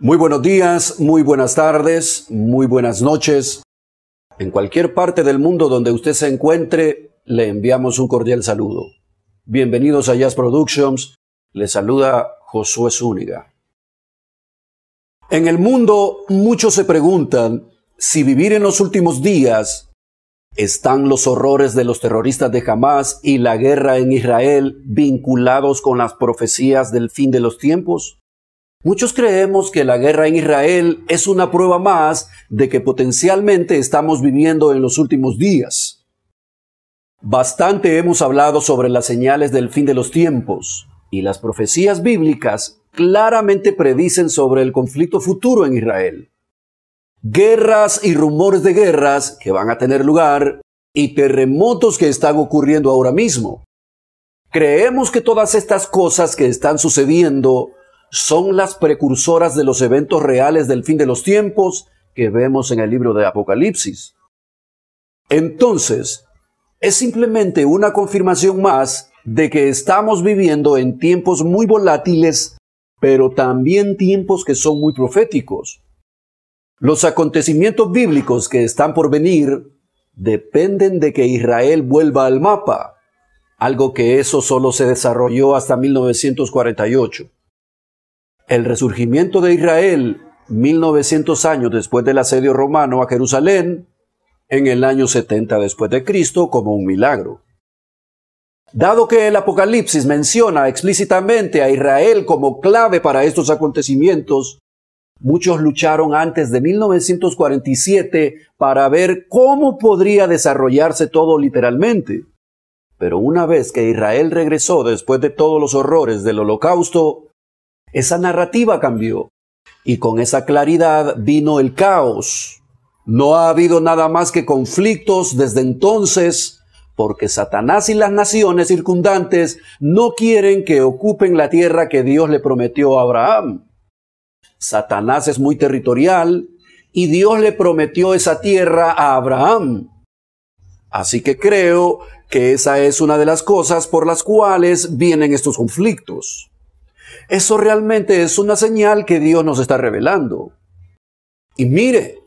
Muy buenos días, muy buenas tardes, muy buenas noches. En cualquier parte del mundo donde usted se encuentre, le enviamos un cordial saludo. Bienvenidos a Jazz Productions, le saluda Josué Zúñiga. En el mundo muchos se preguntan si vivir en los últimos días están los horrores de los terroristas de Hamas y la guerra en Israel vinculados con las profecías del fin de los tiempos. Muchos creemos que la guerra en Israel es una prueba más de que potencialmente estamos viviendo en los últimos días. Bastante hemos hablado sobre las señales del fin de los tiempos y las profecías bíblicas claramente predicen sobre el conflicto futuro en Israel. Guerras y rumores de guerras que van a tener lugar y terremotos que están ocurriendo ahora mismo. Creemos que todas estas cosas que están sucediendo son las precursoras de los eventos reales del fin de los tiempos que vemos en el libro de Apocalipsis. Entonces, es simplemente una confirmación más de que estamos viviendo en tiempos muy volátiles, pero también tiempos que son muy proféticos. Los acontecimientos bíblicos que están por venir dependen de que Israel vuelva al mapa, algo que eso solo se desarrolló hasta 1948. El resurgimiento de Israel, 1900 años después del asedio romano a Jerusalén, en el año 70 después de Cristo, como un milagro. Dado que el Apocalipsis menciona explícitamente a Israel como clave para estos acontecimientos, muchos lucharon antes de 1947 para ver cómo podría desarrollarse todo literalmente. Pero una vez que Israel regresó después de todos los horrores del holocausto, esa narrativa cambió y con esa claridad vino el caos. No ha habido nada más que conflictos desde entonces porque Satanás y las naciones circundantes no quieren que ocupen la tierra que Dios le prometió a Abraham. Satanás es muy territorial y Dios le prometió esa tierra a Abraham. Así que creo que esa es una de las cosas por las cuales vienen estos conflictos. Eso realmente es una señal que Dios nos está revelando. Y mire,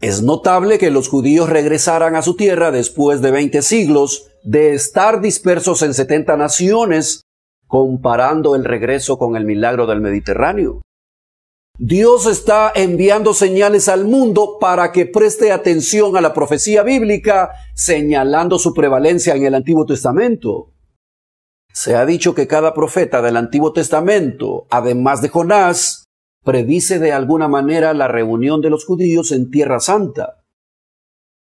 es notable que los judíos regresaran a su tierra después de 20 siglos de estar dispersos en 70 naciones, comparando el regreso con el milagro del Mediterráneo. Dios está enviando señales al mundo para que preste atención a la profecía bíblica, señalando su prevalencia en el Antiguo Testamento. Se ha dicho que cada profeta del Antiguo Testamento, además de Jonás, predice de alguna manera la reunión de los judíos en Tierra Santa.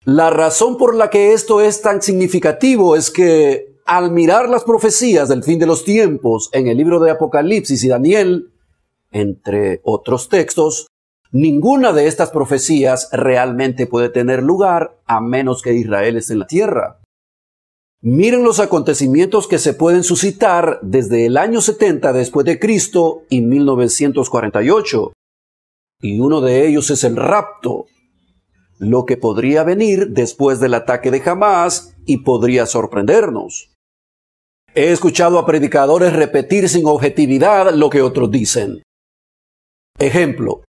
La razón por la que esto es tan significativo es que al mirar las profecías del fin de los tiempos en el libro de Apocalipsis y Daniel, entre otros textos, ninguna de estas profecías realmente puede tener lugar a menos que Israel esté en la tierra. Miren los acontecimientos que se pueden suscitar desde el año 70 después de Cristo y 1948. Y uno de ellos es el rapto, lo que podría venir después del ataque de Hamas y podría sorprendernos. He escuchado a predicadores repetir sin objetividad lo que otros dicen. Ejemplo,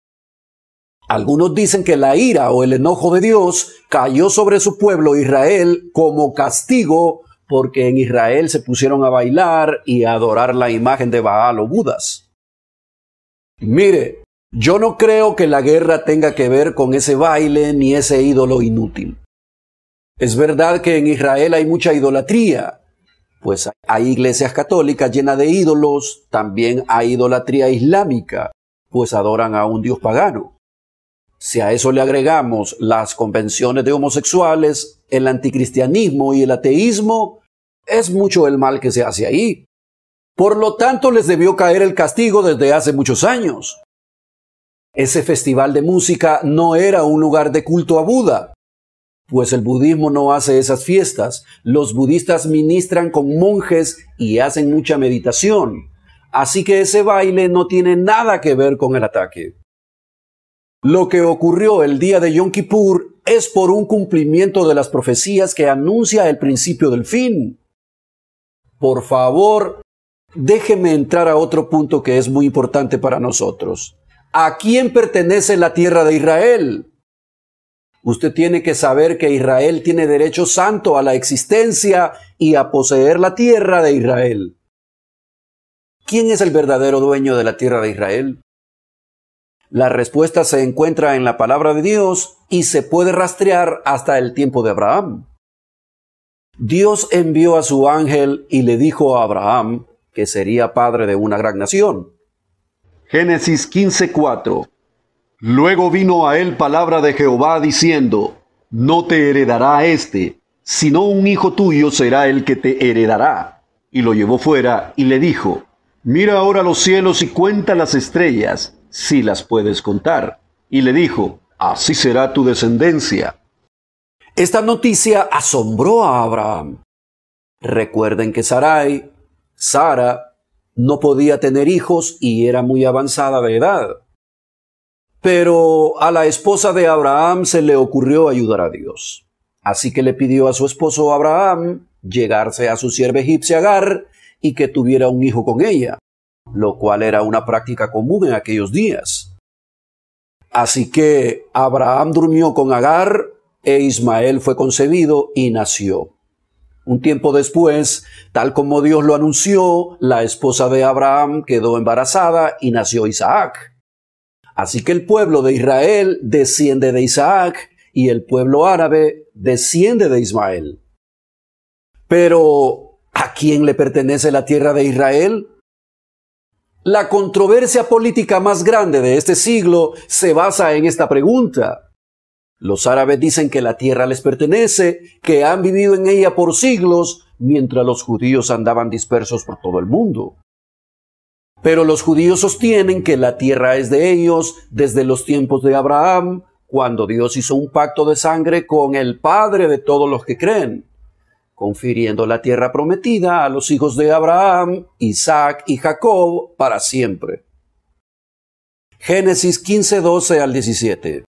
algunos dicen que la ira o el enojo de Dios cayó sobre su pueblo Israel como castigo porque en Israel se pusieron a bailar y a adorar la imagen de Baal o Budas. Mire, yo no creo que la guerra tenga que ver con ese baile ni ese ídolo inútil. Es verdad que en Israel hay mucha idolatría, pues hay iglesias católicas llenas de ídolos, también hay idolatría islámica, pues adoran a un dios pagano. Si a eso le agregamos las convenciones de homosexuales, el anticristianismo y el ateísmo, es mucho el mal que se hace ahí. Por lo tanto, les debió caer el castigo desde hace muchos años. Ese festival de música no era un lugar de culto a Buda, pues el budismo no hace esas fiestas. Los budistas ministran con monjes y hacen mucha meditación. Así que ese baile no tiene nada que ver con el ataque. Lo que ocurrió el día de Yom Kippur es por un cumplimiento de las profecías que anuncia el principio del fin. Por favor, déjeme entrar a otro punto que es muy importante para nosotros. ¿A quién pertenece la tierra de Israel? Usted tiene que saber que Israel tiene derecho santo a la existencia y a poseer la tierra de Israel. ¿Quién es el verdadero dueño de la tierra de Israel? La respuesta se encuentra en la palabra de Dios y se puede rastrear hasta el tiempo de Abraham. Dios envió a su ángel y le dijo a Abraham que sería padre de una gran nación. Génesis 15:4 Luego vino a él palabra de Jehová diciendo, No te heredará este, sino un hijo tuyo será el que te heredará. Y lo llevó fuera y le dijo, Mira ahora los cielos y cuenta las estrellas, si las puedes contar. Y le dijo, así será tu descendencia. Esta noticia asombró a Abraham. Recuerden que Sarai, Sara, no podía tener hijos y era muy avanzada de edad. Pero a la esposa de Abraham se le ocurrió ayudar a Dios. Así que le pidió a su esposo Abraham llegarse a su sierva egipcia Agar y que tuviera un hijo con ella lo cual era una práctica común en aquellos días. Así que Abraham durmió con Agar e Ismael fue concebido y nació. Un tiempo después, tal como Dios lo anunció, la esposa de Abraham quedó embarazada y nació Isaac. Así que el pueblo de Israel desciende de Isaac y el pueblo árabe desciende de Ismael. Pero, ¿a quién le pertenece la tierra de Israel? La controversia política más grande de este siglo se basa en esta pregunta. Los árabes dicen que la tierra les pertenece, que han vivido en ella por siglos, mientras los judíos andaban dispersos por todo el mundo. Pero los judíos sostienen que la tierra es de ellos desde los tiempos de Abraham, cuando Dios hizo un pacto de sangre con el Padre de todos los que creen confiriendo la tierra prometida a los hijos de Abraham, Isaac y Jacob para siempre. Génesis 15, 12 al 17.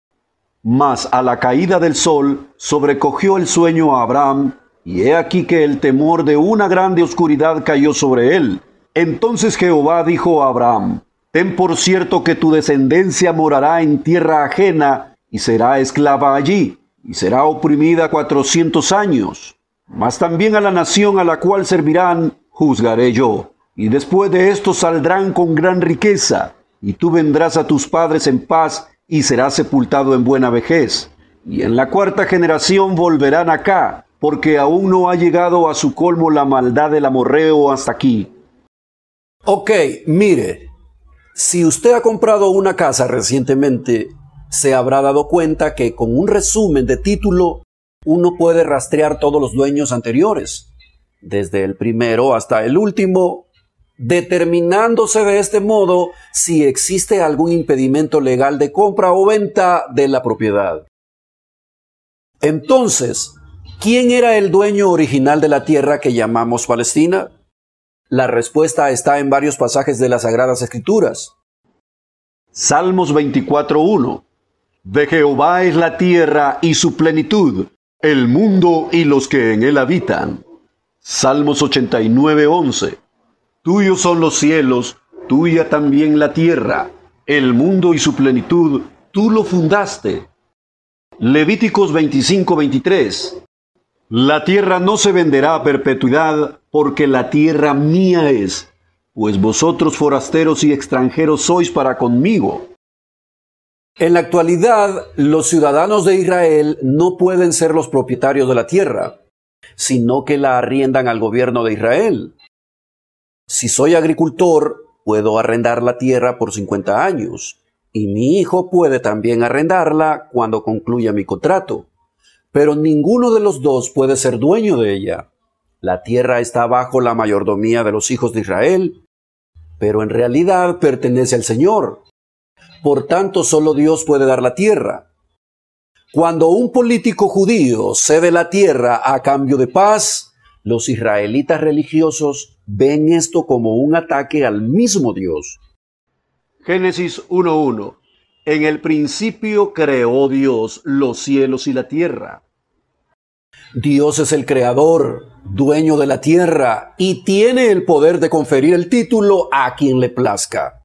Mas a la caída del sol sobrecogió el sueño a Abraham, y he aquí que el temor de una grande oscuridad cayó sobre él. Entonces Jehová dijo a Abraham, Ten por cierto que tu descendencia morará en tierra ajena, y será esclava allí, y será oprimida cuatrocientos años. Mas también a la nación a la cual servirán juzgaré yo. Y después de esto saldrán con gran riqueza, y tú vendrás a tus padres en paz y serás sepultado en buena vejez. Y en la cuarta generación volverán acá, porque aún no ha llegado a su colmo la maldad del amorreo hasta aquí. Ok, mire, si usted ha comprado una casa recientemente, se habrá dado cuenta que con un resumen de título uno puede rastrear todos los dueños anteriores, desde el primero hasta el último, determinándose de este modo si existe algún impedimento legal de compra o venta de la propiedad. Entonces, ¿quién era el dueño original de la tierra que llamamos Palestina? La respuesta está en varios pasajes de las Sagradas Escrituras. Salmos 24.1 De Jehová es la tierra y su plenitud, el mundo y los que en él habitan. Salmos 89, Tuyos son los cielos, tuya también la tierra, el mundo y su plenitud, tú lo fundaste. Levíticos 25, La tierra no se venderá a perpetuidad, porque la tierra mía es, pues vosotros forasteros y extranjeros sois para conmigo en la actualidad, los ciudadanos de Israel no pueden ser los propietarios de la tierra, sino que la arriendan al gobierno de Israel. Si soy agricultor, puedo arrendar la tierra por 50 años, y mi hijo puede también arrendarla cuando concluya mi contrato. Pero ninguno de los dos puede ser dueño de ella. La tierra está bajo la mayordomía de los hijos de Israel, pero en realidad pertenece al Señor, por tanto, solo Dios puede dar la tierra. Cuando un político judío cede la tierra a cambio de paz, los israelitas religiosos ven esto como un ataque al mismo Dios. Génesis 1.1. En el principio creó Dios los cielos y la tierra. Dios es el creador, dueño de la tierra, y tiene el poder de conferir el título a quien le plazca.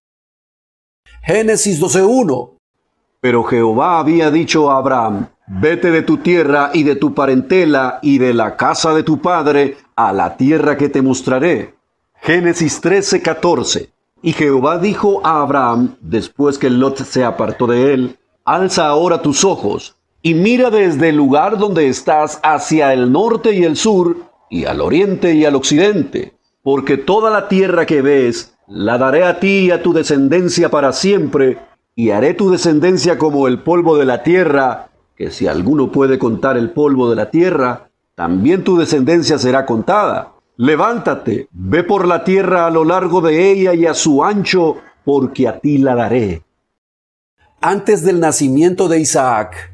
Génesis 12.1. Pero Jehová había dicho a Abraham, vete de tu tierra y de tu parentela y de la casa de tu padre a la tierra que te mostraré. Génesis 13.14. Y Jehová dijo a Abraham, después que Lot se apartó de él, alza ahora tus ojos y mira desde el lugar donde estás hacia el norte y el sur, y al oriente y al occidente, porque toda la tierra que ves la daré a ti y a tu descendencia para siempre, y haré tu descendencia como el polvo de la tierra, que si alguno puede contar el polvo de la tierra, también tu descendencia será contada. Levántate, ve por la tierra a lo largo de ella y a su ancho, porque a ti la daré. Antes del nacimiento de Isaac,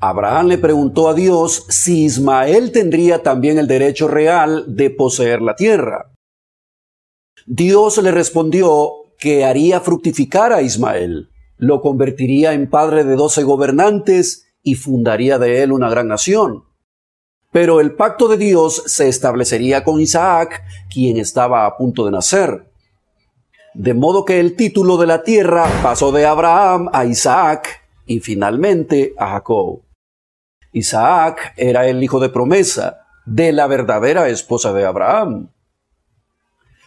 Abraham le preguntó a Dios si Ismael tendría también el derecho real de poseer la tierra. Dios le respondió que haría fructificar a Ismael, lo convertiría en padre de doce gobernantes y fundaría de él una gran nación. Pero el pacto de Dios se establecería con Isaac, quien estaba a punto de nacer. De modo que el título de la tierra pasó de Abraham a Isaac y finalmente a Jacob. Isaac era el hijo de promesa de la verdadera esposa de Abraham.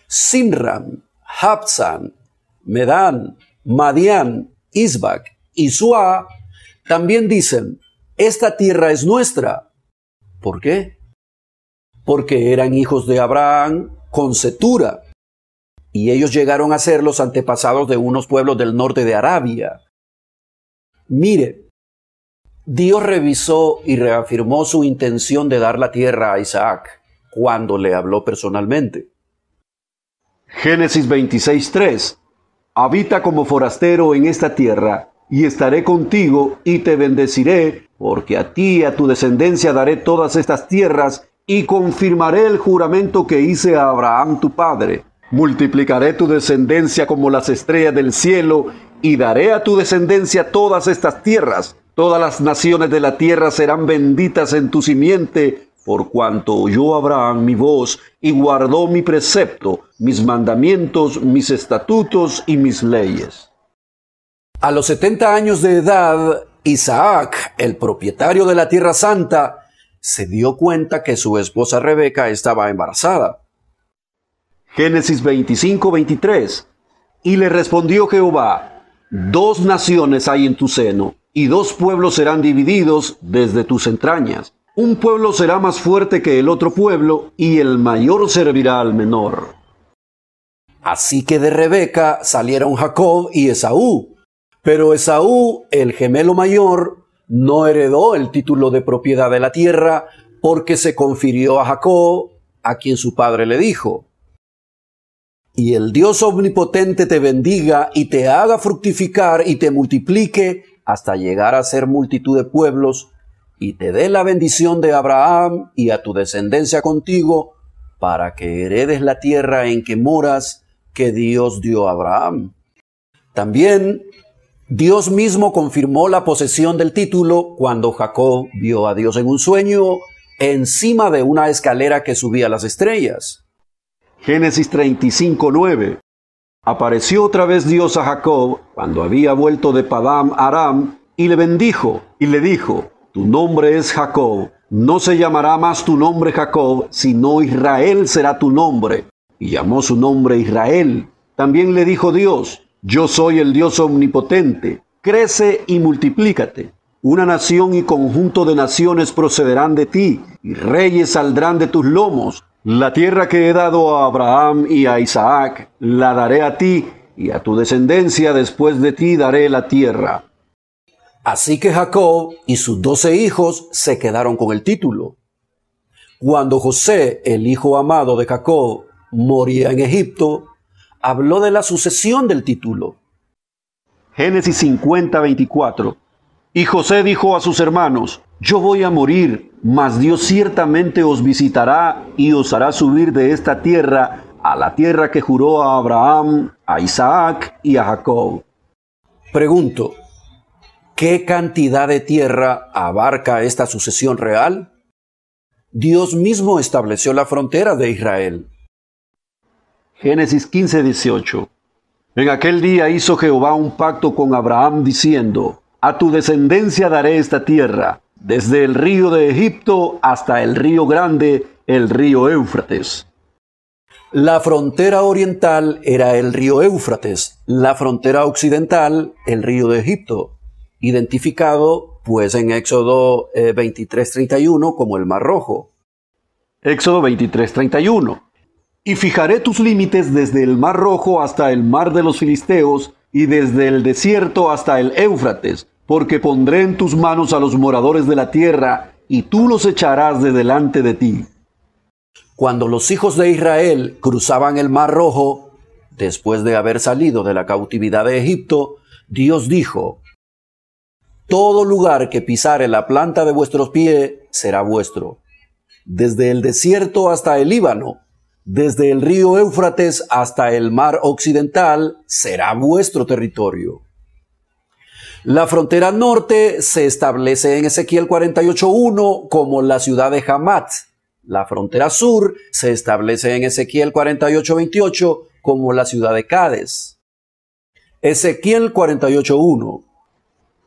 Simram, Hapsan, Medán, Madián, Isbac y Suá también dicen, esta tierra es nuestra. ¿Por qué? Porque eran hijos de Abraham con Setura, y ellos llegaron a ser los antepasados de unos pueblos del norte de Arabia. Mire, Dios revisó y reafirmó su intención de dar la tierra a Isaac cuando le habló personalmente. Génesis 26:3 Habita como forastero en esta tierra, y estaré contigo y te bendeciré, porque a ti y a tu descendencia daré todas estas tierras, y confirmaré el juramento que hice a Abraham tu padre. Multiplicaré tu descendencia como las estrellas del cielo, y daré a tu descendencia todas estas tierras. Todas las naciones de la tierra serán benditas en tu simiente, por cuanto oyó Abraham mi voz y guardó mi precepto, mis mandamientos, mis estatutos y mis leyes. A los setenta años de edad, Isaac, el propietario de la Tierra Santa, se dio cuenta que su esposa Rebeca estaba embarazada. Génesis 25-23 Y le respondió Jehová, dos naciones hay en tu seno, y dos pueblos serán divididos desde tus entrañas un pueblo será más fuerte que el otro pueblo, y el mayor servirá al menor. Así que de Rebeca salieron Jacob y Esaú. Pero Esaú, el gemelo mayor, no heredó el título de propiedad de la tierra porque se confirió a Jacob, a quien su padre le dijo, Y el Dios omnipotente te bendiga y te haga fructificar y te multiplique hasta llegar a ser multitud de pueblos y te dé la bendición de Abraham y a tu descendencia contigo, para que heredes la tierra en que moras que Dios dio a Abraham. También Dios mismo confirmó la posesión del título cuando Jacob vio a Dios en un sueño encima de una escalera que subía las estrellas. Génesis 35:9 Apareció otra vez Dios a Jacob cuando había vuelto de Padam Aram y le bendijo y le dijo, tu nombre es Jacob, no se llamará más tu nombre Jacob, sino Israel será tu nombre. Y llamó su nombre Israel. También le dijo Dios, yo soy el Dios omnipotente, crece y multiplícate. Una nación y conjunto de naciones procederán de ti, y reyes saldrán de tus lomos. La tierra que he dado a Abraham y a Isaac, la daré a ti, y a tu descendencia después de ti daré la tierra. Así que Jacob y sus doce hijos se quedaron con el título. Cuando José, el hijo amado de Jacob, moría en Egipto, habló de la sucesión del título. Génesis 50, 24. Y José dijo a sus hermanos, yo voy a morir, mas Dios ciertamente os visitará y os hará subir de esta tierra a la tierra que juró a Abraham, a Isaac y a Jacob. Pregunto, ¿Qué cantidad de tierra abarca esta sucesión real? Dios mismo estableció la frontera de Israel. Génesis 15, 18. En aquel día hizo Jehová un pacto con Abraham diciendo, A tu descendencia daré esta tierra, desde el río de Egipto hasta el río grande, el río Éufrates. La frontera oriental era el río Éufrates, la frontera occidental el río de Egipto identificado pues en Éxodo 23:31 eh, como el Mar Rojo. Éxodo 23:31. Y fijaré tus límites desde el Mar Rojo hasta el Mar de los Filisteos y desde el desierto hasta el Éufrates, porque pondré en tus manos a los moradores de la tierra y tú los echarás de delante de ti. Cuando los hijos de Israel cruzaban el Mar Rojo, después de haber salido de la cautividad de Egipto, Dios dijo, todo lugar que pisare la planta de vuestros pies será vuestro. Desde el desierto hasta el Líbano, desde el río Éufrates hasta el mar occidental, será vuestro territorio. La frontera norte se establece en Ezequiel 48.1 como la ciudad de Hamat. La frontera sur se establece en Ezequiel 48.28 como la ciudad de Cádiz. Ezequiel 48.1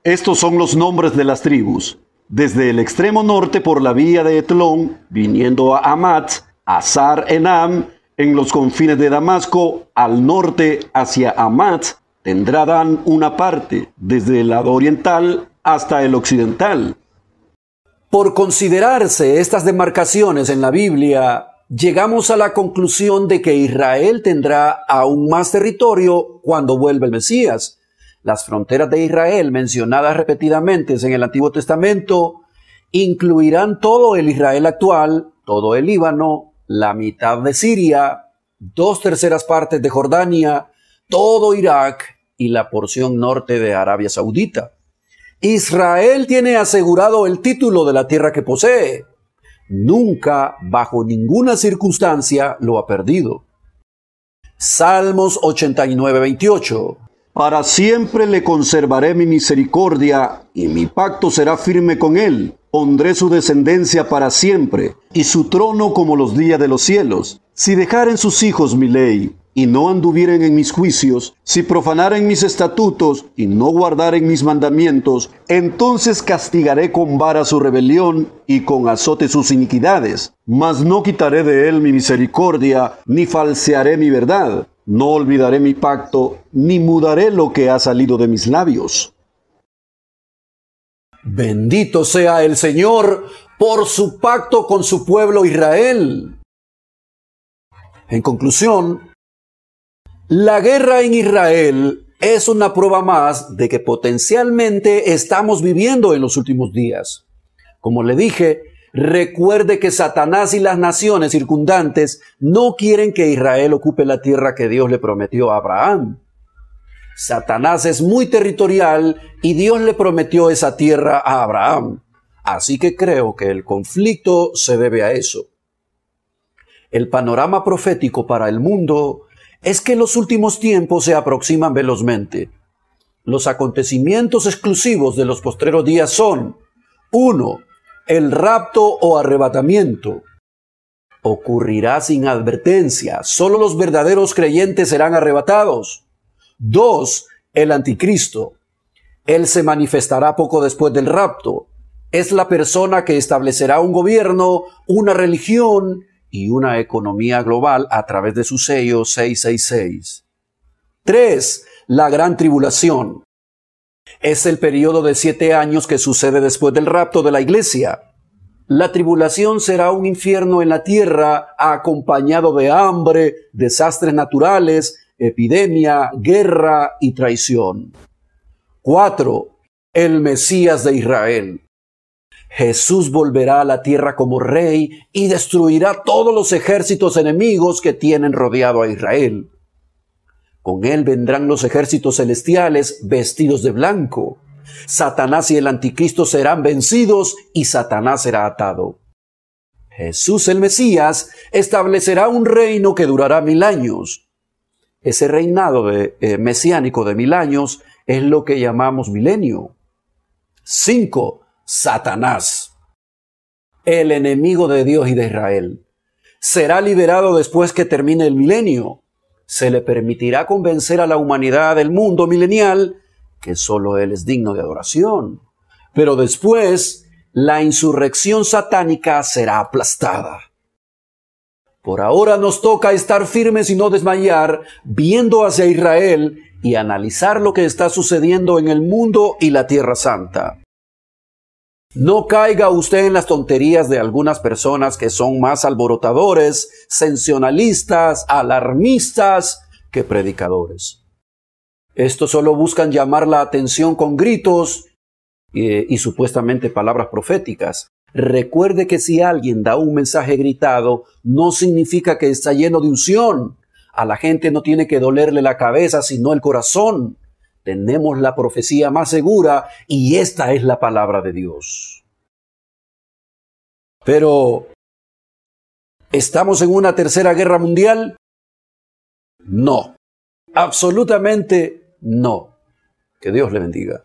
estos son los nombres de las tribus. Desde el extremo norte por la vía de Etlón, viniendo a Amat, a Enam, en los confines de Damasco, al norte hacia Amat, tendrá Dan una parte, desde el lado oriental hasta el occidental. Por considerarse estas demarcaciones en la Biblia, llegamos a la conclusión de que Israel tendrá aún más territorio cuando vuelva el Mesías. Las fronteras de Israel, mencionadas repetidamente en el Antiguo Testamento, incluirán todo el Israel actual, todo el Líbano, la mitad de Siria, dos terceras partes de Jordania, todo Irak y la porción norte de Arabia Saudita. Israel tiene asegurado el título de la tierra que posee. Nunca, bajo ninguna circunstancia, lo ha perdido. Salmos 89, 28. Para siempre le conservaré mi misericordia, y mi pacto será firme con él. Pondré su descendencia para siempre, y su trono como los días de los cielos. Si dejaren sus hijos mi ley, y no anduvieren en mis juicios, si profanaren mis estatutos, y no guardaren mis mandamientos, entonces castigaré con vara su rebelión, y con azote sus iniquidades. Mas no quitaré de él mi misericordia, ni falsearé mi verdad no olvidaré mi pacto, ni mudaré lo que ha salido de mis labios. Bendito sea el Señor por su pacto con su pueblo Israel. En conclusión, la guerra en Israel es una prueba más de que potencialmente estamos viviendo en los últimos días. Como le dije, Recuerde que Satanás y las naciones circundantes no quieren que Israel ocupe la tierra que Dios le prometió a Abraham. Satanás es muy territorial y Dios le prometió esa tierra a Abraham. Así que creo que el conflicto se debe a eso. El panorama profético para el mundo es que los últimos tiempos se aproximan velozmente. Los acontecimientos exclusivos de los postreros días son 1 el rapto o arrebatamiento ocurrirá sin advertencia. Solo los verdaderos creyentes serán arrebatados. 2. el anticristo. Él se manifestará poco después del rapto. Es la persona que establecerá un gobierno, una religión y una economía global a través de su sello 666. 3. la gran tribulación. Es el periodo de siete años que sucede después del rapto de la iglesia. La tribulación será un infierno en la tierra acompañado de hambre, desastres naturales, epidemia, guerra y traición. 4. El Mesías de Israel. Jesús volverá a la tierra como rey y destruirá todos los ejércitos enemigos que tienen rodeado a Israel. Con él vendrán los ejércitos celestiales vestidos de blanco. Satanás y el anticristo serán vencidos y Satanás será atado. Jesús el Mesías establecerá un reino que durará mil años. Ese reinado eh, mesiánico de mil años es lo que llamamos milenio. 5. Satanás, el enemigo de Dios y de Israel. Será liberado después que termine el milenio se le permitirá convencer a la humanidad del mundo milenial que sólo Él es digno de adoración. Pero después, la insurrección satánica será aplastada. Por ahora nos toca estar firmes y no desmayar, viendo hacia Israel y analizar lo que está sucediendo en el mundo y la Tierra Santa. No caiga usted en las tonterías de algunas personas que son más alborotadores, sensionalistas, alarmistas que predicadores. Estos solo buscan llamar la atención con gritos eh, y supuestamente palabras proféticas. Recuerde que si alguien da un mensaje gritado, no significa que está lleno de unción. A la gente no tiene que dolerle la cabeza, sino el corazón tenemos la profecía más segura y esta es la palabra de Dios. Pero, ¿estamos en una tercera guerra mundial? No, absolutamente no. Que Dios le bendiga.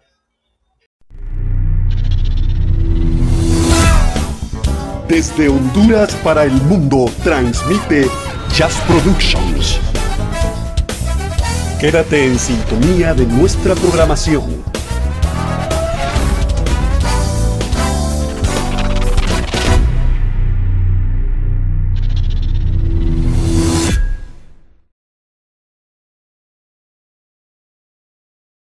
Desde Honduras para el mundo transmite Jazz Productions Quédate en sintonía de nuestra programación